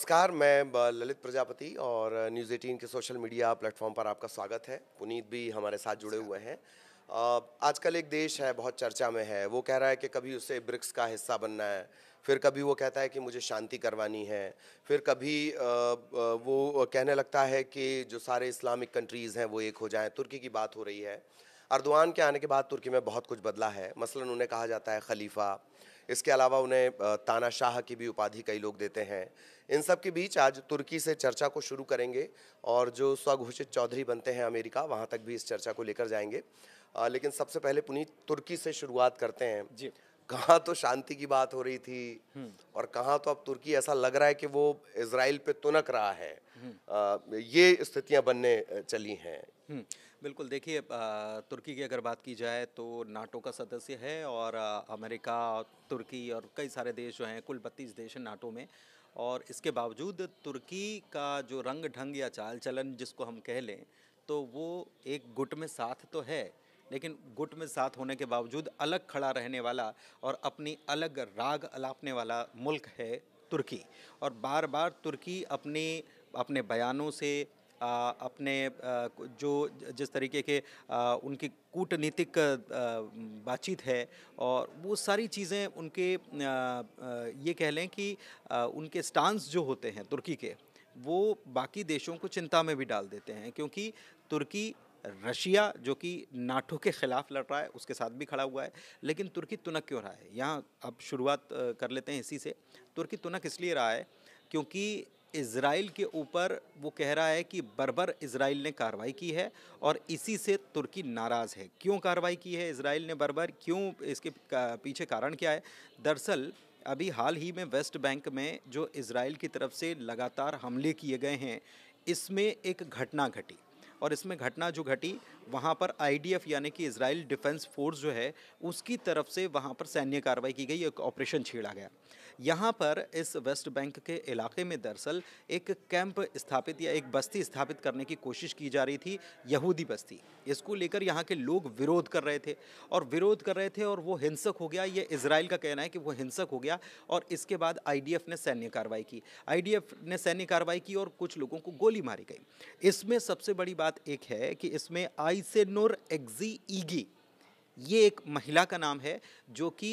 नमस्कार मैं ललित प्रजापति और न्यूज़ एटीन के सोशल मीडिया प्लेटफॉर्म पर आपका स्वागत है पुनीत भी हमारे साथ जुड़े हुए हैं आजकल एक देश है बहुत चर्चा में है वो कह रहा है कि कभी उसे ब्रिक्स का हिस्सा बनना है फिर कभी वो कहता है कि मुझे शांति करवानी है फिर कभी वो कहने लगता है कि जो सारे इस्लामिक कंट्रीज़ हैं वो एक हो जाएं तुर्की की बात हो रही है अर्दवान के आने के बाद तुर्की में बहुत कुछ बदला है मसलन उन्हें कहा जाता है खलीफा इसके अलावा उन्हें तानाशाह की भी उपाधि कई लोग देते हैं इन सब के बीच आज तुर्की से चर्चा को शुरू करेंगे और जो स्वघोषित चौधरी बनते हैं अमेरिका वहाँ तक भी इस चर्चा को लेकर जाएंगे आ, लेकिन सबसे पहले पुनीत तुर्की से शुरुआत करते हैं जी कहाँ तो शांति की बात हो रही थी हम्म। और कहाँ तो अब तुर्की ऐसा लग रहा है कि वो इसराइल पे तुनक रहा है आ, हम्म। ये स्थितियाँ बनने चली हैं हम्म। बिल्कुल देखिए तुर्की की अगर बात की जाए तो नाटो का सदस्य है और अमेरिका तुर्की और कई सारे देश जो हैं कुल बत्तीस देश हैं नाटो में और इसके बावजूद तुर्की का जो रंग ढंग या चाल चलन जिसको हम कह लें तो वो एक गुट में साथ तो है लेकिन गुट में साथ होने के बावजूद अलग खड़ा रहने वाला और अपनी अलग राग अलापने वाला मुल्क है तुर्की और बार बार तुर्की अपने अपने बयानों से अपने जो जिस तरीके के उनकी कूटनीतिक बातचीत है और वो सारी चीज़ें उनके ये कह लें कि उनके स्टांस जो होते हैं तुर्की के वो बाकी देशों को चिंता में भी डाल देते हैं क्योंकि तुर्की रशिया जो कि नाटो के ख़िलाफ़ लड़ रहा है उसके साथ भी खड़ा हुआ है लेकिन तुर्की तुनक क्यों रहा है यहाँ अब शुरुआत कर लेते हैं इसी से तुर्की तुनक इसलिए रहा है क्योंकि इसराइल के ऊपर वो कह रहा है कि बरबर इसराइल ने कार्रवाई की है और इसी से तुर्की नाराज़ है क्यों कार्रवाई की है इसराइल ने बरबर क्यों इसके पीछे कारण क्या है दरअसल अभी हाल ही में वेस्ट बैंक में जो इसराइल की तरफ से लगातार हमले किए गए हैं इसमें एक घटना घटी और इसमें घटना जो घटी वहाँ पर आईडीएफ यानी कि इसराइल डिफेंस फोर्स जो है उसकी तरफ से वहाँ पर सैन्य कार्रवाई की गई एक ऑपरेशन छेड़ा गया यहाँ पर इस वेस्ट बैंक के इलाके में दरअसल एक कैंप स्थापित या एक बस्ती स्थापित करने की कोशिश की जा रही थी यहूदी बस्ती इसको लेकर यहाँ के लोग विरोध कर रहे थे और विरोध कर रहे थे और वो हिंसक हो गया ये इसराइल का कहना है कि वो हिंसक हो गया और इसके बाद आईडीएफ ने सैन्य कार्रवाई की आई ने सैन्य कार्रवाई की और कुछ लोगों को गोली मारी गई इसमें सबसे बड़ी बात बात एक है कि इसमें आई से नूर एग्जी ईगी ये एक महिला का नाम है जो कि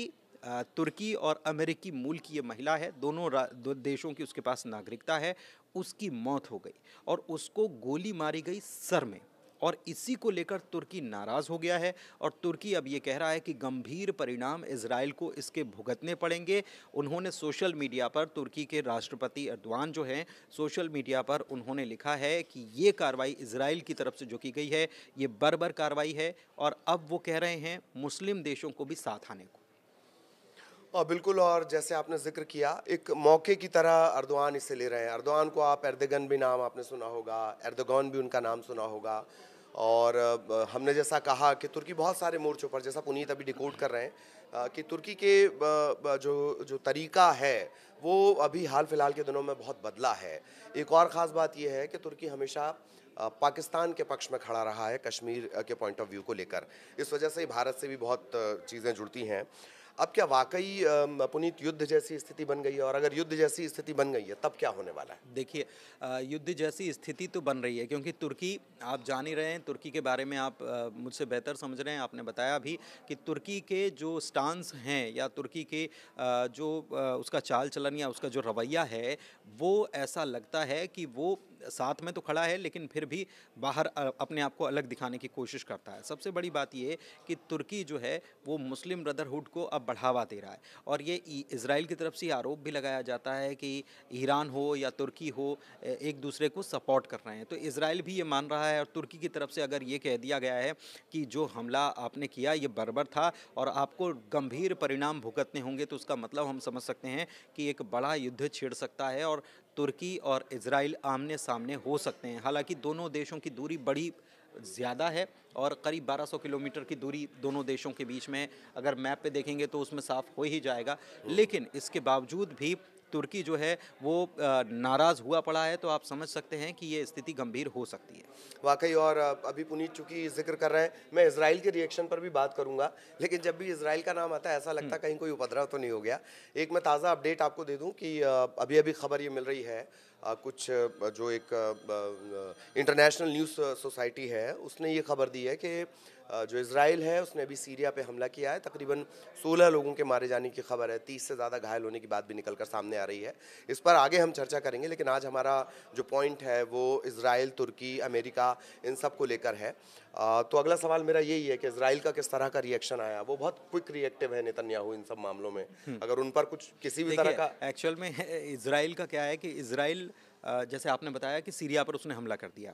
तुर्की और अमेरिकी मूल की ये महिला है दोनों दो देशों की उसके पास नागरिकता है उसकी मौत हो गई और उसको गोली मारी गई सर में और इसी को लेकर तुर्की नाराज़ हो गया है और तुर्की अब ये कह रहा है कि गंभीर परिणाम इसराइल को इसके भुगतने पड़ेंगे उन्होंने सोशल मीडिया पर तुर्की के राष्ट्रपति अर्दवान जो हैं सोशल मीडिया पर उन्होंने लिखा है कि ये कार्रवाई इसराइल की तरफ से जो की गई है ये बर्बर कार्रवाई है और अब वो कह रहे हैं मुस्लिम देशों को भी साथ आने को और हाँ, बिल्कुल और जैसे आपने जिक्र किया एक मौके की तरह अर्दवान इसे ले रहे हैं अर्दवान को आप एर्दगन भी नाम आपने सुना होगा एर्दगन भी उनका नाम सुना होगा और हमने जैसा कहा कि तुर्की बहुत सारे मोर्चों पर जैसा पुनीत अभी डिकोड कर रहे हैं कि तुर्की के जो जो तरीका है वो अभी हाल फिलहाल के दिनों में बहुत बदला है एक और ख़ास बात यह है कि तुर्की हमेशा पाकिस्तान के पक्ष में खड़ा रहा है कश्मीर के पॉइंट ऑफ व्यू को लेकर इस वजह से भारत से भी बहुत चीज़ें जुड़ती हैं अब क्या वाकई पुनीत युद्ध जैसी स्थिति बन गई है और अगर युद्ध जैसी स्थिति बन गई है तब क्या होने वाला है देखिए युद्ध जैसी स्थिति तो बन रही है क्योंकि तुर्की आप जान ही रहे हैं तुर्की के बारे में आप मुझसे बेहतर समझ रहे हैं आपने बताया भी कि तुर्की के जो स्टांस हैं या तुर्की के जो उसका चाल चलन या उसका जो रवैया है वो ऐसा लगता है कि वो साथ में तो खड़ा है लेकिन फिर भी बाहर अपने आप को अलग दिखाने की कोशिश करता है सबसे बड़ी बात यह कि तुर्की जो है वो मुस्लिम ब्रदरहुड को अब बढ़ावा दे रहा है और ये इसराइल की तरफ से आरोप भी लगाया जाता है कि ईरान हो या तुर्की हो एक दूसरे को सपोर्ट कर रहे हैं तो इसराइल भी ये मान रहा है और तुर्की की तरफ से अगर ये कह दिया गया है कि जो हमला आपने किया ये बर्बर था और आपको गंभीर परिणाम भुगतने होंगे तो उसका मतलब हम समझ सकते हैं कि एक बड़ा युद्ध छेड़ सकता है और तुर्की और इसराइल आमने सामने हो सकते हैं हालांकि दोनों देशों की दूरी बड़ी ज़्यादा है और करीब 1200 किलोमीटर की दूरी दोनों देशों के बीच में है अगर मैप पे देखेंगे तो उसमें साफ हो ही जाएगा लेकिन इसके बावजूद भी तुर्की जो है वो नाराज़ हुआ पड़ा है तो आप समझ सकते हैं कि ये स्थिति गंभीर हो सकती है वाकई और अभी पुनीत चूंकि जिक्र कर रहे हैं मैं इसराइल के रिएक्शन पर भी बात करूंगा लेकिन जब भी इसराइल का नाम आता है ऐसा लगता हम्म। कहीं कोई उपद्रव तो नहीं हो गया एक मैं ताज़ा अपडेट आपको दे दूँ कि अभी अभी खबर ये मिल रही है कुछ जो एक इंटरनेशनल न्यूज़ सोसाइटी है उसने ये खबर दी है कि जो इसराइल है उसने अभी सीरिया पे हमला किया है तकरीबन 16 लोगों के मारे जाने की खबर है 30 से ज़्यादा घायल होने की बात भी निकल कर सामने आ रही है इस पर आगे हम चर्चा करेंगे लेकिन आज हमारा जो पॉइंट है वो इसराइल तुर्की अमेरिका इन सब को लेकर है तो अगला सवाल मेरा यही है कि इसराइल का किस तरह का रिएक्शन आया वो बहुत क्विक रिएक्टिव है नितन्याहू इन सब मामलों में हम्म। अगर उन पर कुछ किसी भी तरह का एक्चुअल में इसराइल का क्या है कि इसराइल जैसे आपने बताया कि सीरिया पर उसने हमला कर दिया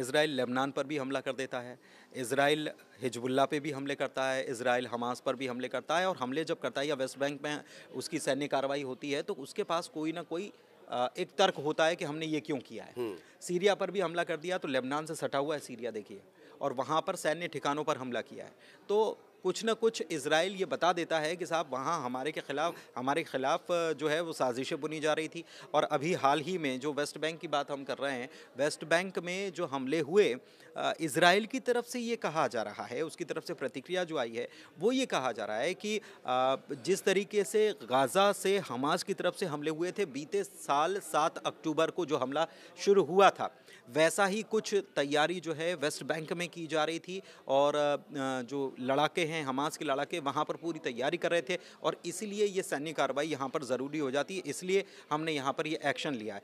इसराइल लेबनान पर भी हमला कर देता है इसराइल हिजबुल्ला पे भी हमले करता है इसराइल हमास पर भी हमले करता है और हमले जब करता है या वेस्ट बैंक में उसकी सैन्य कार्रवाई होती है तो उसके पास कोई ना कोई एक तर्क होता है कि हमने ये क्यों किया है हम्म। सीरिया पर भी हमला कर दिया तो लेबनान से सटा हुआ है सीरिया देखिए और वहाँ पर सैन्य ठिकानों पर हमला किया है तो कुछ ना कुछ इसराइल ये बता देता है कि साहब वहाँ हमारे के ख़िलाफ़ हमारे ख़िलाफ़ जो है वो साजिशें बुनी जा रही थी और अभी हाल ही में जो वेस्ट बैंक की बात हम कर रहे हैं वेस्ट बैंक में जो हमले हुए इसराइल की तरफ से ये कहा जा रहा है उसकी तरफ से प्रतिक्रिया जो आई है वो ये कहा जा रहा है कि जिस तरीके से गाज़ा से हमास की तरफ से हमले हुए थे बीते साल सात अक्टूबर को जो हमला शुरू हुआ था वैसा ही कुछ तैयारी जो है वेस्ट बैंक में की जा रही थी और जो लड़ाके हैं हमास के लड़ाके वहाँ पर पूरी तैयारी कर रहे थे और इसीलिए ये सैन्य कार्रवाई यहाँ पर ज़रूरी हो जाती है इसलिए हमने यहाँ पर ये एक्शन लिया है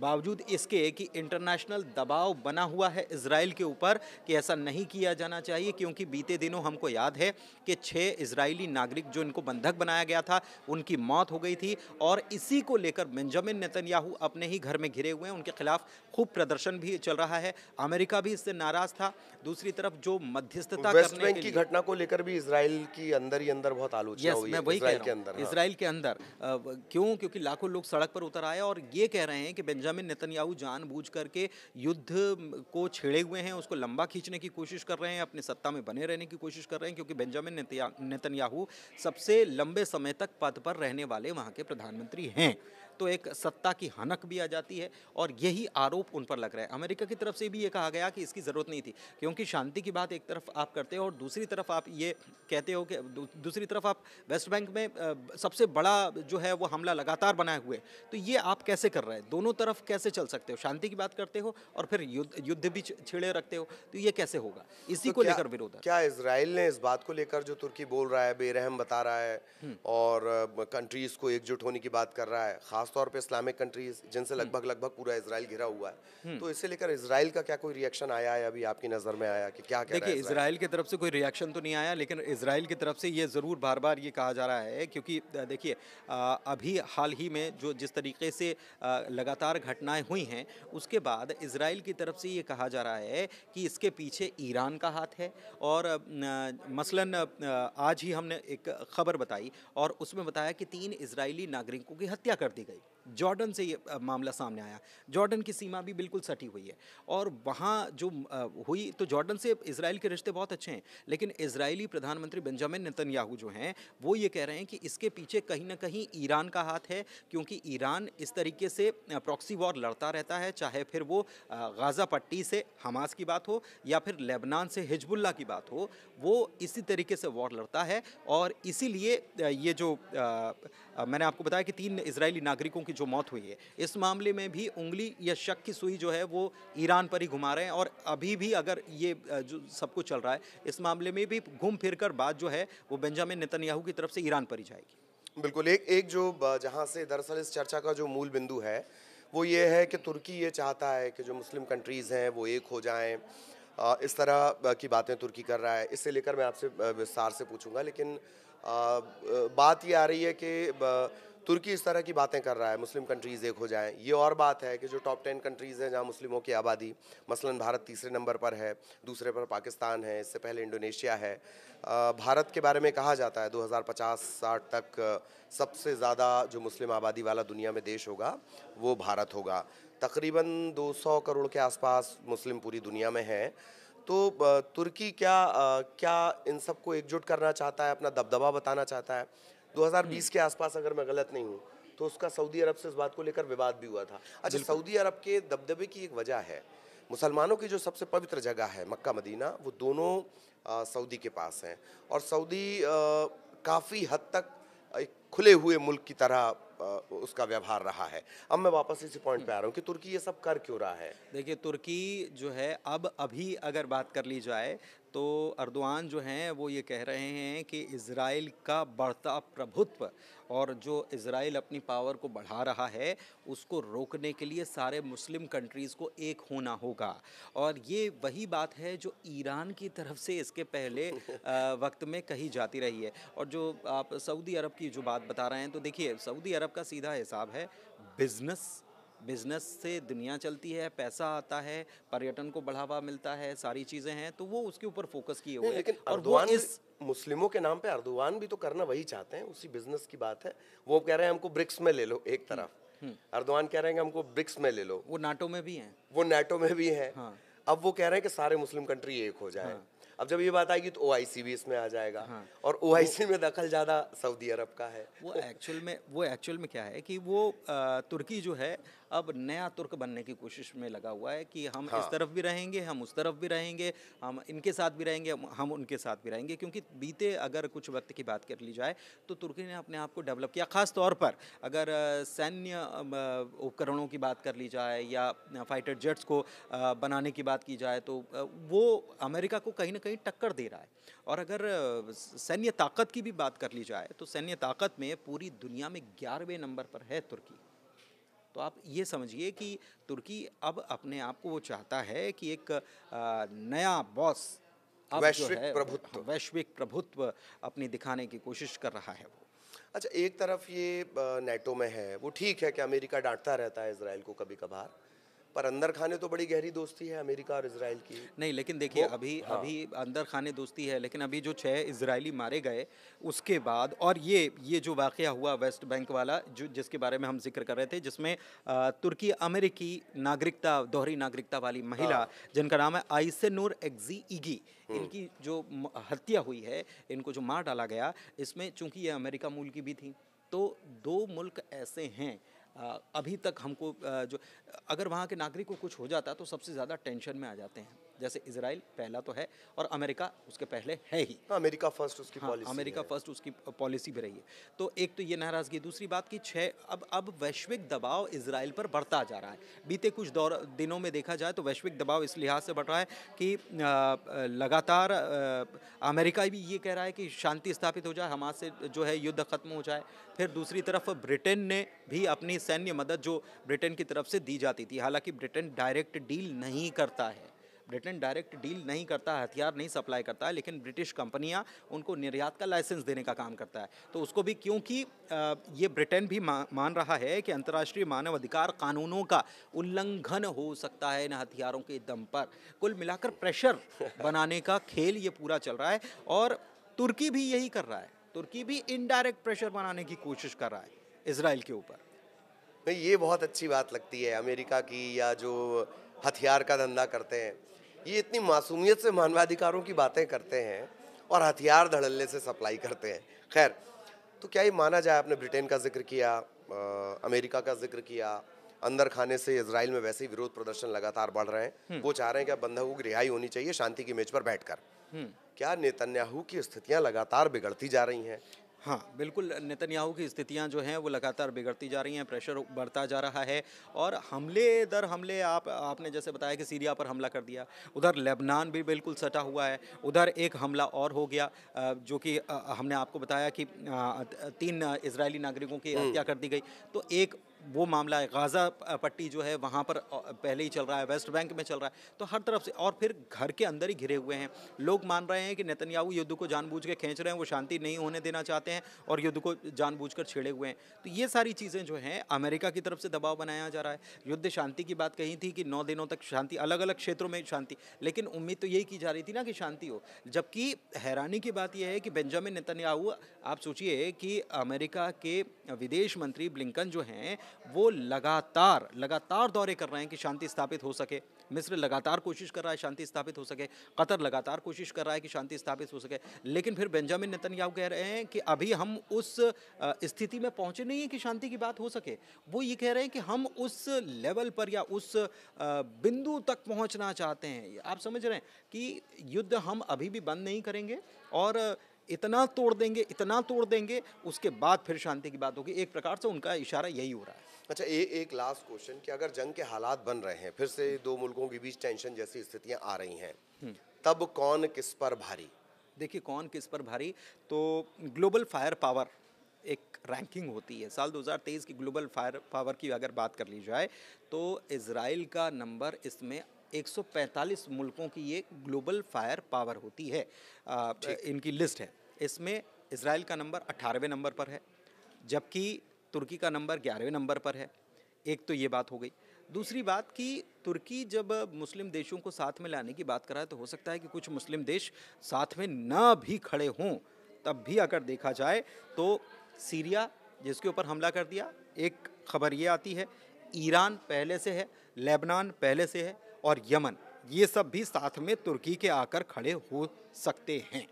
बावजूद इसके कि इंटरनेशनल दबाव बना हुआ है इसराइल के ऊपर कि ऐसा नहीं किया जाना चाहिए क्योंकि बीते दिनों हमको याद है कि छः इसराइली नागरिक जो इनको बंधक बनाया गया था उनकी मौत हो गई थी और इसी को लेकर बेंजामिन नेतन्याहू अपने ही घर में घिरे हुए हैं उनके खिलाफ खूब प्रदर्शन भी चल रहा है अमेरिका भी इससे नाराज था दूसरी तरफ जो मध्यस्थता करने की घटना को लेकर भी इसराइल की अंदर ही अंदर बहुत आलोचना हुई है हाँ। इसराइल के अंदर इसराइल के अंदर क्यों क्योंकि लाखों लोग सड़क पर उतर आए और ये कह रहे हैं कि बेंजामिन नेतन्याहू जानबूझ करके युद्ध को छेड़े हुए हैं उसको लंबा खींचने की कोशिश कर रहे हैं अपने सत्ता में बने रहने की कोशिश कर रहे हैं क्योंकि बेंजामिन नेतन्याहू सबसे लंबे समय तक पद पर रहने वाले वहाँ के प्रधानमंत्री हैं तो एक सत्ता की हनक भी आ जाती है और यही आरोप उन पर लग रहा है अमेरिका की तरफ से भी ये कहा गया कि इसकी ज़रूरत नहीं थी क्योंकि शांति की बात एक तरफ आप करते हो और दूसरी तरफ आप ये कहते हो कि दूसरी तरफ आप वेस्ट बैंक में सबसे बड़ा जो है वो हमला लगातार बनाए हुए तो ये आप कैसे कर रहे हैं दोनों तरफ कैसे चल सकते हो शांति की बात करते हो और फिर युद्ध युद्ध भी छिड़े रखते हो तो ये कैसे होगा इसी तो को लेकर विरोध क्या इसराइल ने इस बात को लेकर जो तुर्की बोल रहा है बेरहम बता रहा है हम्म। और कंट्रीज को एकजुट होने की बात कर रहा है खासतौर पर इस्लामिक कंट्रीज जिनसे हम्म। लगभग लगभग पूरा इसराइल घिरा हुआ है हम्म। तो इसे लेकर इसराइल का क्या कोई रिएक्शन आया है अभी आपकी नज़र में आया कि क्या देखिए इसराइल की तरफ से कोई रिएक्शन तो नहीं आया लेकिन इसराइल की तरफ से ये ज़रूर बार बार ये कहा जा रहा है क्योंकि देखिए अभी हाल ही में जो जिस तरीके से लगातार घटनाएं हुई हैं उसके बाद इसराइल की तरफ से ये कहा जा रहा है कि इसके पीछे ईरान का हाथ है और मसलन आज ही हमने एक खबर बताई और उसमें बताया कि तीन इसराइली नागरिकों की हत्या कर दी गई Thursday जॉर्डन से ये मामला सामने आया जॉर्डन की सीमा भी बिल्कुल सटी हुई है और वहाँ जो हुई तो जॉर्डन से इसराइल के रिश्ते बहुत अच्छे हैं लेकिन इसराइली प्रधानमंत्री बेंजामिन नितनयाहू जो हैं वो ये कह रहे हैं कि इसके पीछे कहीं ना कहीं ईरान का हाथ है क्योंकि ईरान इस तरीके से प्रॉक्सी वॉर लड़ता रहता है चाहे फिर वो गाज़ा पट्टी से हमास की बात हो या फिर लेबनान से हिजबुल्ला की बात हो वो इसी तरीके से वॉर लड़ता है और इसीलिए ये जो आ, मैंने आपको बताया कि तीन इसराइली नागरिकों की जो मौत हुई है इस मामले में भी उंगली या शक की सुई जो है वो ईरान पर ही घुमा रहे हैं और अभी भी अगर ये जो सब कुछ चल रहा है इस मामले में भी घूम फिर कर बात जो है वो बेंजामिन नेतन्याहू की तरफ से ईरान पर ही जाएगी बिल्कुल एक एक जो जहाँ से दरअसल इस चर्चा का जो मूल बिंदु है वो ये है कि तुर्की ये चाहता है कि जो मुस्लिम कंट्रीज़ हैं वो एक हो जाएं इस तरह की बातें तुर्की कर रहा है इससे लेकर मैं आपसे विस्तार से पूछूंगा लेकिन बात ये आ रही है कि तुर्की इस तरह की बातें कर रहा है मुस्लिम कंट्रीज़ एक हो जाए ये और बात है कि जो टॉप टेन कंट्रीज़ हैं जहाँ मुस्लिमों की आबादी मसलन भारत तीसरे नंबर पर है दूसरे पर पाकिस्तान है इससे पहले इंडोनेशिया है भारत के बारे में कहा जाता है 2050-60 तक सबसे ज़्यादा जो मुस्लिम आबादी वाला दुनिया में देश होगा वो भारत होगा तकरीबन 200 करोड़ के आसपास मुस्लिम पूरी दुनिया में हैं तो तुर्की क्या क्या इन सबको एकजुट करना चाहता है अपना दबदबा बताना चाहता है 2020 हम्म। के आसपास अगर मैं गलत नहीं हूँ तो उसका सऊदी अरब से इस बात को लेकर विवाद भी हुआ था अच्छा सऊदी अरब के दबदबे की एक वजह है मुसलमानों की जो सबसे पवित्र जगह है मक्का मदीना वो दोनों सऊदी के पास हैं और सऊदी काफ़ी हद तक एक खुले हुए मुल्क की तरह उसका व्यवहार रहा है अब मैं वापस इसी पॉइंट पे आ रहा हूँ कि तुर्की ये सब कर क्यों रहा है देखिए तुर्की जो है अब अभी अगर बात कर ली जाए तो अर्दवान जो हैं वो ये कह रहे हैं कि इसराइल का बढ़ता प्रभुत्व और जो इसराइल अपनी पावर को बढ़ा रहा है उसको रोकने के लिए सारे मुस्लिम कंट्रीज़ को एक होना होगा और ये वही बात है जो ईरान की तरफ से इसके पहले वक्त में कही जाती रही है और जो आप सऊदी अरब की जो बात आप बता रहे हैं तो देखिए सऊदी अरब का सीधा हिसाब है बिजनेस बिजनेस से दुनिया चलती है पैसा आता है पर्यटन को बढ़ावा मिलता है सारी चीजें हैं तो वो उसके ऊपर फोकस किए हुए लेकिन और वो इस मुस्लिमों के नाम पे अर्दुआन भी तो करना वही चाहते हैं उसी बिजनेस की बात है वो कह रहे हैं हमको ब्रिक्स में ले लो एक हम्म, तरफ हम्म। अर्दुआन कह रहे हैं हमको ब्रिक्स में ले लो वो नाटो में भी है वो नाटो में भी है हाँ। अब वो कह रहे हैं कि सारे मुस्लिम कंट्री एक हो जाए हाँ। अब जब ये बात आएगी तो ओ भी इसमें आ जाएगा हाँ, और ओ में दखल ज़्यादा सऊदी अरब का है वो एक्चुअल में वो एक्चुअल में क्या है कि वो तुर्की जो है अब नया तुर्क बनने की कोशिश में लगा हुआ है कि हम हाँ। इस तरफ भी रहेंगे हम उस तरफ भी रहेंगे हम इनके साथ भी रहेंगे हम उनके साथ भी रहेंगे क्योंकि बीते अगर कुछ वक्त की बात कर ली जाए तो तुर्की ने अपने आप को डेवलप किया ख़ास तौर पर अगर सैन्य उपकरणों की बात कर ली जाए या फाइटर जेट्स को बनाने की बात की जाए तो वो अमेरिका को कहीं ना कहीं टक्कर दे रहा है और अगर सैन्य ताकत की भी बात कर ली जाए तो सैन्य ताकत में पूरी दुनिया में ग्यारहवें नंबर पर है तुर्की तो आप ये समझिए कि तुर्की अब अपने आप को वो चाहता है कि एक नया बॉस वैश्विक प्रभुत्व हाँ, वैश्विक प्रभुत्व अपनी दिखाने की कोशिश कर रहा है वो अच्छा एक तरफ ये नेटो में है वो ठीक है कि अमेरिका डांटता रहता है इसराइल को कभी कभार पर अंदर खाने तो बड़ी गहरी दोस्ती है अमेरिका और इसराइल की नहीं लेकिन देखिए अभी हाँ। अभी अंदर खाने दोस्ती है लेकिन अभी जो छः इसराइली मारे गए उसके बाद और ये ये जो वाक़ हुआ वेस्ट बैंक वाला जो जिसके बारे में हम जिक्र कर रहे थे जिसमें तुर्की अमेरिकी नागरिकता दोहरी नागरिकता वाली महिला हाँ। जिनका नाम है आइसे नूर एग्जी इगी हम्म। इनकी जो हत्या हुई है इनको जो मार डाला गया इसमें चूंकि ये अमेरिका मूल की भी थी तो दो मुल्क ऐसे हैं अभी तक हमको जो अगर वहाँ के नागरिक को कुछ हो जाता तो सबसे ज़्यादा टेंशन में आ जाते हैं जैसे इसराइल पहला तो है और अमेरिका उसके पहले है ही हाँ, अमेरिका फर्स्ट उसकी हाँ, अमेरिका फर्स्ट उसकी पॉलिसी भी रही है तो एक तो ये नाराज़गी दूसरी बात कि छः अब अब वैश्विक दबाव इसराइल पर बढ़ता जा रहा है बीते कुछ दौर दिनों में देखा जाए तो वैश्विक दबाव इस लिहाज से बढ़ रहा है कि लगातार अमेरिका भी ये कह रहा है कि शांति स्थापित हो जाए हमास से जो है युद्ध खत्म हो जाए फिर दूसरी तरफ ब्रिटेन ने भी अपनी सैन्य मदद जो ब्रिटेन की तरफ से दी जाती थी हालांकि ब्रिटेन डायरेक्ट डील नहीं करता है ब्रिटेन डायरेक्ट डील नहीं करता है हथियार नहीं सप्लाई करता है लेकिन ब्रिटिश कंपनियाँ उनको निर्यात का लाइसेंस देने का काम करता है तो उसको भी क्योंकि ये ब्रिटेन भी मान रहा है कि अंतर्राष्ट्रीय मानवाधिकार कानूनों का उल्लंघन हो सकता है इन हथियारों के दम पर कुल मिलाकर प्रेशर बनाने का खेल ये पूरा चल रहा है और तुर्की भी यही कर रहा है तुर्की भी इनडायरेक्ट प्रेशर बनाने की कोशिश कर रहा है इसराइल के ऊपर भाई ये बहुत अच्छी बात लगती है अमेरिका की या जो हथियार का धंधा करते हैं ये इतनी मासूमियत से मानवाधिकारों की बातें करते हैं और हथियार धड़ल्ले से सप्लाई करते हैं खैर तो क्या ये माना जाए आपने ब्रिटेन का जिक्र किया आ, अमेरिका का जिक्र किया अंदर खाने से इसराइल में वैसे ही विरोध प्रदर्शन लगातार बढ़ रहे हैं हम्म। वो चाह रहे हैं कि बंधकों की रिहाई होनी चाहिए शांति की मेज पर बैठकर हम्म। क्या नेतन्याहू की स्थितियां लगातार बिगड़ती जा रही हैं हाँ बिल्कुल नेतन्याहू की स्थितियां जो हैं वो लगातार बिगड़ती जा रही हैं प्रेशर बढ़ता जा रहा है और हमले दर हमले आप आपने जैसे बताया कि सीरिया पर हमला कर दिया उधर लेबनान भी बिल्कुल सटा हुआ है उधर एक हमला और हो गया जो कि हमने आपको बताया कि तीन इसराइली नागरिकों की हम्म। हत्या कर दी गई तो एक वो मामला है गाज़ा पट्टी जो है वहाँ पर पहले ही चल रहा है वेस्ट बैंक में चल रहा है तो हर तरफ से और फिर घर के अंदर ही घिरे हुए हैं लोग मान रहे हैं कि नेतन्याहू युद्ध को जानबूझ के खींच रहे हैं वो शांति नहीं होने देना चाहते हैं और युद्ध को जानबूझ कर छेड़े हुए हैं तो ये सारी चीज़ें जो हैं अमेरिका की तरफ से दबाव बनाया जा रहा है युद्ध शांति की बात कही थी कि नौ दिनों तक शांति अलग अलग क्षेत्रों में शांति लेकिन उम्मीद तो यही की जा रही थी ना कि शांति हो जबकि हैरानी की बात यह है कि बेंजामिन नेतन्याहू आप सोचिए कि अमेरिका के विदेश मंत्री ब्लिंकन जो हैं वो लगातार लगातार दौरे कर रहे हैं कि शांति स्थापित हो सके मिस्र लगातार कोशिश कर रहा है शांति स्थापित हो सके कतर लगातार कोशिश कर रहा है कि शांति स्थापित हो सके लेकिन फिर बेंजामिन नितनयाहू कह रहे हैं कि अभी हम उस स्थिति में पहुंचे नहीं हैं कि शांति की बात हो सके वो ये कह रहे हैं कि हम उस लेवल पर या उस बिंदु तक पहुंचना चाहते हैं आप समझ रहे हैं कि युद्ध हम अभी भी बंद नहीं करेंगे और इतना तोड़ देंगे इतना तोड़ देंगे उसके बाद फिर शांति की बात होगी एक प्रकार से उनका इशारा यही हो रहा है अच्छा ए, एक लास्ट क्वेश्चन कि अगर जंग के हालात बन रहे हैं फिर से दो मुल्कों के बीच टेंशन जैसी स्थितियां आ रही हैं हम्म। तब कौन किस पर भारी देखिए कौन किस पर भारी तो ग्लोबल फायर पावर एक रैंकिंग होती है साल 2023 की ग्लोबल फायर पावर की अगर बात कर ली जाए तो इसराइल का नंबर इसमें 145 मुल्कों की ये ग्लोबल फायर पावर होती है आ, इनकी लिस्ट है इसमें इसराइल का नंबर अट्ठारहवें नंबर पर है जबकि तुर्की का नंबर ग्यारहवें नंबर पर है एक तो ये बात हो गई दूसरी बात कि तुर्की जब मुस्लिम देशों को साथ में लाने की बात करा तो हो सकता है कि कुछ मुस्लिम देश साथ में ना भी खड़े हों तब भी अगर देखा जाए तो सीरिया जिसके ऊपर हमला कर दिया एक खबर ये आती है ईरान पहले से है लेबनान पहले से है और यमन ये सब भी साथ में तुर्की के आकर खड़े हो सकते हैं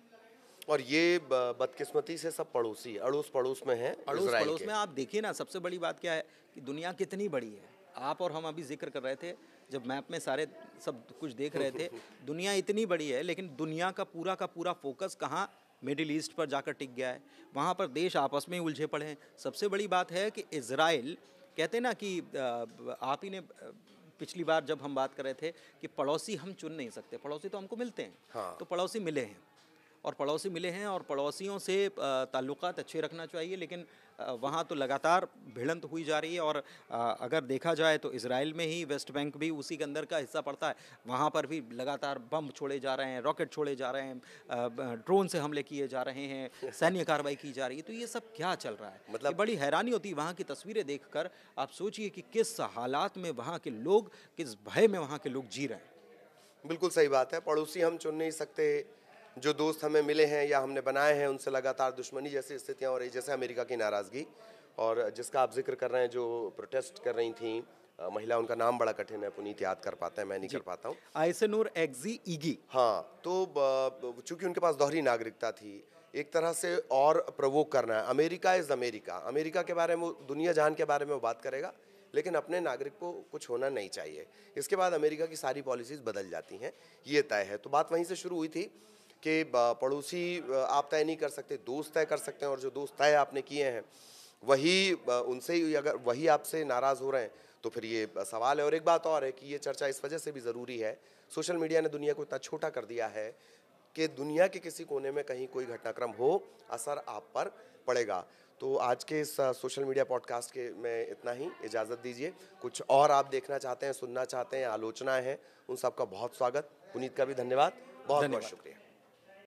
और ये बदकिस्मती से सब पड़ोसी अड़ोस पड़ोस में है अड़ोस पड़ोस में आप देखिए ना सबसे बड़ी बात क्या है कि दुनिया कितनी बड़ी है आप और हम अभी जिक्र कर रहे थे जब मैप में सारे सब कुछ देख रहे थे दुनिया इतनी बड़ी है लेकिन दुनिया का पूरा का पूरा फोकस कहाँ मिडिल ईस्ट पर जाकर टिक गया है वहाँ पर देश आपस में उलझे पड़े हैं सबसे बड़ी बात है कि इसराइल कहते ना कि आप ही ने पिछली बार जब हम बात कर रहे थे कि पड़ोसी हम चुन नहीं सकते पड़ोसी तो हमको मिलते हैं हाँ। तो पड़ोसी मिले हैं और पड़ोसी मिले हैं और पड़ोसियों से ताल्लुक अच्छे रखना चाहिए लेकिन वहाँ तो लगातार भिड़ंत हुई जा रही है और अगर देखा जाए तो इसराइल में ही वेस्ट बैंक भी उसी के अंदर का हिस्सा पड़ता है वहाँ पर भी लगातार बम छोड़े जा रहे हैं रॉकेट छोड़े जा रहे हैं ड्रोन से हमले किए जा रहे हैं सैन्य कार्रवाई की जा रही है तो ये सब क्या चल रहा है मतलब बड़ी हैरानी होती है वहाँ की तस्वीरें देख आप सोचिए कि किस हालात में वहाँ के लोग किस भय में वहाँ के लोग जी रहे हैं बिल्कुल सही बात है पड़ोसी हम चुन नहीं सकते जो दोस्त हमें मिले हैं या हमने बनाए हैं उनसे लगातार दुश्मनी जैसी स्थितियाँ और जैसे अमेरिका की नाराज़गी और जिसका आप जिक्र कर रहे हैं जो प्रोटेस्ट कर रही थी महिला उनका नाम बड़ा कठिन है पुनीत याद कर पाते हैं मैं नहीं कर पाता हूँ आयसे नूर एग्जी ईगी हाँ तो चूंकि उनके पास दोहरी नागरिकता थी एक तरह से और प्रवोक करना है अमेरिका इज़ अमेरिका अमेरिका के बारे में दुनिया जहान के बारे में वो बात करेगा लेकिन अपने नागरिक को कुछ होना नहीं चाहिए इसके बाद अमेरिका की सारी पॉलिसीज़ बदल जाती हैं ये तय है तो बात वहीं से शुरू हुई थी कि पड़ोसी आप तय नहीं कर सकते दोस्त तय कर सकते हैं और जो दोस्त तय आपने किए हैं वही उनसे ही अगर वही आपसे नाराज़ हो रहे हैं तो फिर ये सवाल है और एक बात और है कि ये चर्चा इस वजह से भी ज़रूरी है सोशल मीडिया ने दुनिया को इतना छोटा कर दिया है कि दुनिया के किसी कोने में कहीं कोई घटनाक्रम हो असर आप पर पड़ेगा तो आज के इस सोशल मीडिया पॉडकास्ट के में इतना ही इजाज़त दीजिए कुछ और आप देखना चाहते हैं सुनना चाहते हैं आलोचनाएँ हैं उन सबका बहुत स्वागत पुनीत का भी धन्यवाद बहुत बहुत शुक्रिया